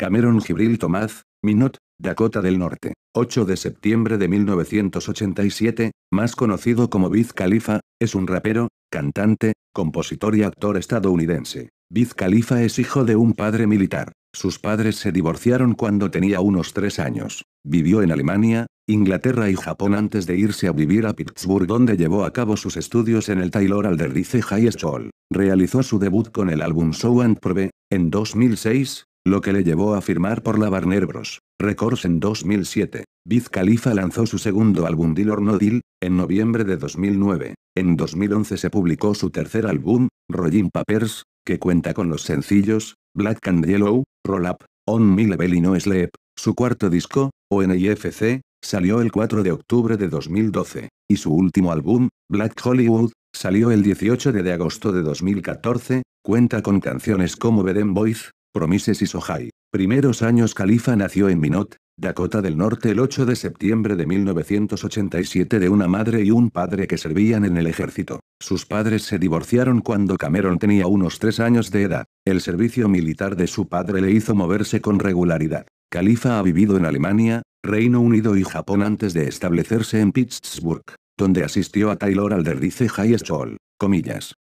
Cameron Gibril Tomaz, Minot, Dakota del Norte. 8 de septiembre de 1987, más conocido como Biz Khalifa, es un rapero, cantante, compositor y actor estadounidense. Biz Khalifa es hijo de un padre militar. Sus padres se divorciaron cuando tenía unos tres años. Vivió en Alemania, Inglaterra y Japón antes de irse a vivir a Pittsburgh donde llevó a cabo sus estudios en el Taylor Alderice High School. Realizó su debut con el álbum Show and Prove, en 2006, lo que le llevó a firmar por la Warner Bros. Records en 2007. Biz Khalifa lanzó su segundo álbum Deal or No Deal, en noviembre de 2009. En 2011 se publicó su tercer álbum, Rolling Papers, que cuenta con los sencillos, Black and Yellow, Roll Up, On Me Level y No Sleep. Su cuarto disco, ONIFC, salió el 4 de octubre de 2012. Y su último álbum, Black Hollywood, salió el 18 de agosto de 2014, cuenta con canciones como Beden Boys, Promises y Sohai. Primeros años Califa nació en Minot, Dakota del Norte el 8 de septiembre de 1987 de una madre y un padre que servían en el ejército. Sus padres se divorciaron cuando Cameron tenía unos tres años de edad. El servicio militar de su padre le hizo moverse con regularidad. Califa ha vivido en Alemania, Reino Unido y Japón antes de establecerse en Pittsburgh, donde asistió a Taylor Alderdice High School, comillas.